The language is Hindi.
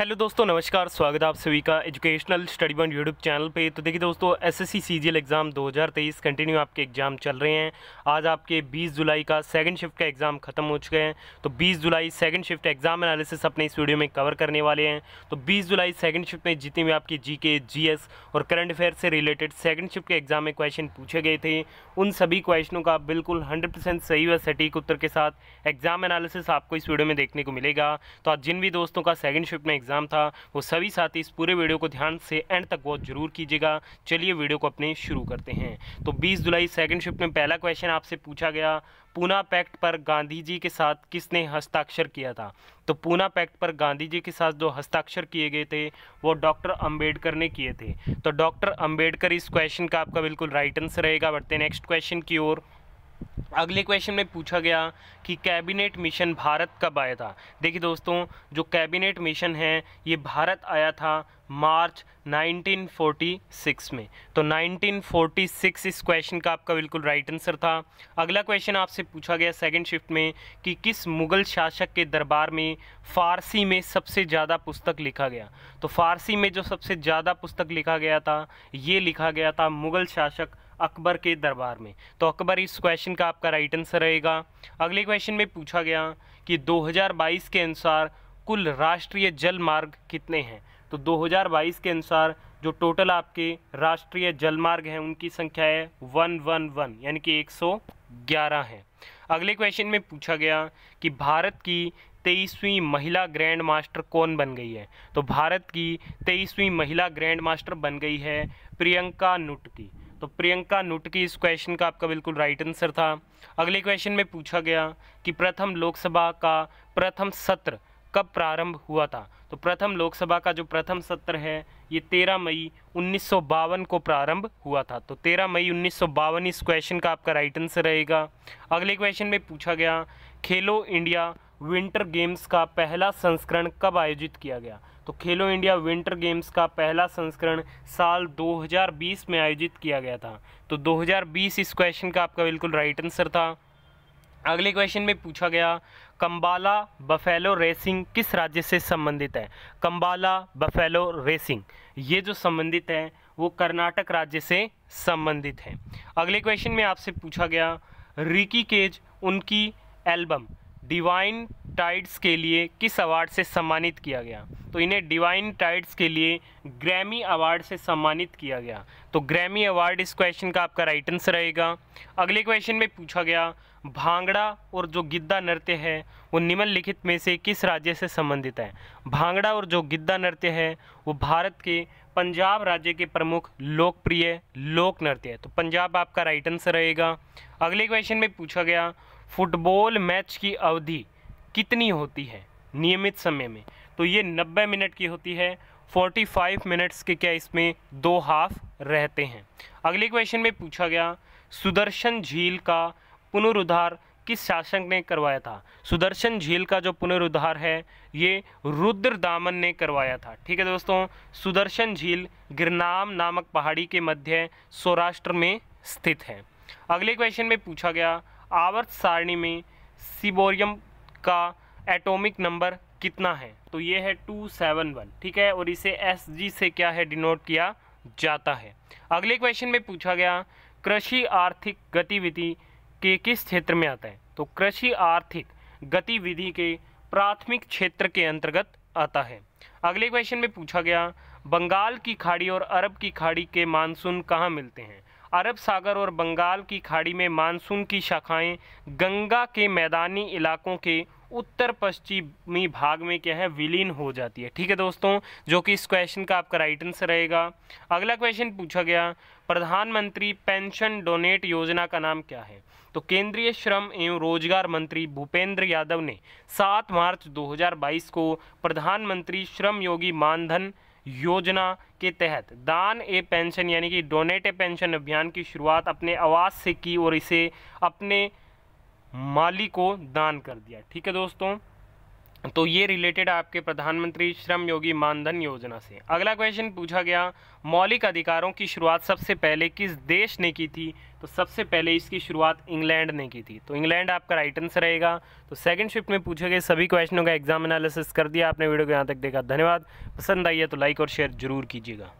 हेलो दोस्तों नमस्कार स्वागत है आप सभी का educational study one YouTube channel पे तो देखिए दोस्तों एसएससी सीजीएल एग्ज़ाम 2023 कंटिन्यू आपके एग्ज़ाम चल रहे हैं आज आपके 20 जुलाई का सेकंड शिफ्ट का एग्ज़ाम खत्म हो चुके हैं तो 20 जुलाई सेकंड शिफ्ट एग्ज़ाम एनालिसिस अपने इस वीडियो में कवर करने वाले हैं तो बीस जुलाई सेकंड शिफ्ट में जितने भी आपकी जी के और करंट अफेयर से रिलेटेड सेकेंड शिफ्ट के एग्ज़ाम में क्वेश्चन पूछे गए थे उन सभी क्वेश्चनों का बिल्कुल हंड्रेड सही व सटीक उत्तर के साथ एग्ज़ाम एनालिसिस आपको इस वीडियो में देखने को मिलेगा तो आज जिन भी दोस्तों का सेकेंड शिफ्ट में एग्ज़ाम था वो सभी साथी इस पूरे वीडियो को ध्यान से एंड तक वॉच जरूर कीजिएगा चलिए वीडियो को अपने शुरू करते हैं तो 20 जुलाई सेकंड शिफ्ट में पहला क्वेश्चन आपसे पूछा गया पूना पैक्ट पर गांधी जी के साथ किसने हस्ताक्षर किया था तो पूना पैक्ट पर गांधी जी के साथ जो हस्ताक्षर किए गए थे वो डॉक्टर अंबेडकर ने किए थे तो डॉक्टर अंबेडकर इस क्वेश्चन का आपका बिल्कुल राइट आंसर रहेगा बढ़ते नेक्स्ट क्वेश्चन की ओर अगले क्वेश्चन में पूछा गया कि कैबिनेट मिशन भारत कब आया था देखिए दोस्तों जो कैबिनेट मिशन है ये भारत आया था मार्च 1946 में तो 1946 इस क्वेश्चन का आपका बिल्कुल राइट आंसर था अगला क्वेश्चन आपसे पूछा गया सेकंड शिफ्ट में कि किस मुग़ल शासक के दरबार में फ़ारसी में सबसे ज़्यादा पुस्तक लिखा गया तो फ़ारसी में जो सबसे ज़्यादा पुस्तक लिखा गया था ये लिखा गया था मुग़ल शासक अकबर के दरबार में तो अकबर इस क्वेश्चन का आपका राइट आंसर रहेगा अगले क्वेश्चन में पूछा गया कि 2022 के अनुसार कुल राष्ट्रीय जल मार्ग कितने हैं तो 2022 के अनुसार जो टोटल आपके राष्ट्रीय जल मार्ग हैं उनकी संख्या है वन वन वन यानी कि 111 है अगले क्वेश्चन में पूछा गया कि भारत की तेईसवीं महिला ग्रैंड मास्टर कौन बन गई है तो भारत की तेईसवीं महिला ग्रैंड मास्टर बन गई है प्रियंका नुटकी तो प्रियंका नुटकी इस क्वेश्चन का आपका बिल्कुल राइट आंसर था अगले क्वेश्चन में पूछा गया कि प्रथम लोकसभा का प्रथम सत्र कब प्रारंभ हुआ था तो प्रथम लोकसभा का जो प्रथम सत्र है ये तेरह मई उन्नीस को प्रारंभ हुआ था तो तेरह मई उन्नीस इस क्वेश्चन का आपका राइट आंसर रहेगा अगले क्वेश्चन में पूछा गया खेलो इंडिया विंटर गेम्स का पहला संस्करण कब आयोजित किया गया तो खेलो इंडिया विंटर गेम्स का पहला संस्करण साल 2020 में आयोजित किया गया था तो 2020 इस क्वेश्चन का आपका बिल्कुल राइट आंसर था अगले क्वेश्चन में पूछा गया कंबाला बफेलो रेसिंग किस राज्य से संबंधित है कंबाला बफेलो रेसिंग ये जो संबंधित है वो कर्नाटक राज्य से संबंधित है अगले क्वेश्चन में आपसे पूछा गया रिकी केज उनकी एल्बम divine टाइड्स के लिए किस अवार्ड से सम्मानित किया गया तो इन्हें डिवाइन टाइड्स के लिए ग्रैमी अवार्ड से सम्मानित किया गया तो ग्रैमी अवार्ड इस क्वेश्चन का आपका राइट आंसर रहेगा अगले क्वेश्चन में पूछा गया भांगड़ा और जो गिद्धा नृत्य है वो निम्नलिखित में से किस राज्य से संबंधित है भांगड़ा और जो गिद्धा नृत्य है वो भारत के पंजाब राज्य के प्रमुख लोकप्रिय लोक नृत्य है तो पंजाब आपका राइट आंसर रहेगा अगले क्वेश्चन में पूछा गया फुटबॉल मैच की अवधि कितनी होती है नियमित समय में तो ये 90 मिनट की होती है 45 मिनट्स के क्या इसमें दो हाफ रहते हैं अगले क्वेश्चन में पूछा गया सुदर्शन झील का पुनरुद्धार किस शासक ने करवाया था सुदर्शन झील का जो पुनरुद्धार है ये रुद्र दामन ने करवाया था ठीक है दोस्तों सुदर्शन झील गिरनाम नामक पहाड़ी के मध्य सौराष्ट्र में स्थित है अगले क्वेश्चन में पूछा गया आवर्त सारणी में सिबोरियम का एटॉमिक नंबर कितना है तो ये है टू सेवन वन ठीक है और इसे एस जी से क्या है डिनोट किया जाता है अगले क्वेश्चन में पूछा गया कृषि आर्थिक गतिविधि के किस क्षेत्र में आता है तो कृषि आर्थिक गतिविधि के प्राथमिक क्षेत्र के अंतर्गत आता है अगले क्वेश्चन में पूछा गया बंगाल की खाड़ी और अरब की खाड़ी के मानसून कहाँ मिलते हैं अरब सागर और बंगाल की खाड़ी में मानसून की शाखाएं गंगा के मैदानी इलाकों के उत्तर पश्चिमी भाग में क्या है विलीन हो जाती है ठीक है दोस्तों जो कि इस क्वेश्चन का आपका राइट आंसर रहेगा अगला क्वेश्चन पूछा गया प्रधानमंत्री पेंशन डोनेट योजना का नाम क्या है तो केंद्रीय श्रम एवं रोजगार मंत्री भूपेंद्र यादव ने 7 मार्च 2022 को प्रधानमंत्री श्रम योगी मानधन योजना के तहत दान ए पेंशन यानी कि डोनेट ए पेंशन अभियान की शुरुआत अपने आवास से की और इसे अपने माली को दान कर दिया ठीक है दोस्तों तो ये रिलेटेड आपके प्रधानमंत्री श्रम योगी मानधन योजना से अगला क्वेश्चन पूछा गया मौलिक अधिकारों की शुरुआत सबसे पहले किस देश ने की थी तो सबसे पहले इसकी शुरुआत इंग्लैंड ने की थी तो इंग्लैंड आपका राइट आंसर रहेगा तो सेकंड शिफ्ट में पूछे गए सभी क्वेश्चनों का एग्जाम एनालिसिस कर दिया आपने वीडियो को यहाँ तक देखा धन्यवाद पसंद आई है तो लाइक और शेयर जरूर कीजिएगा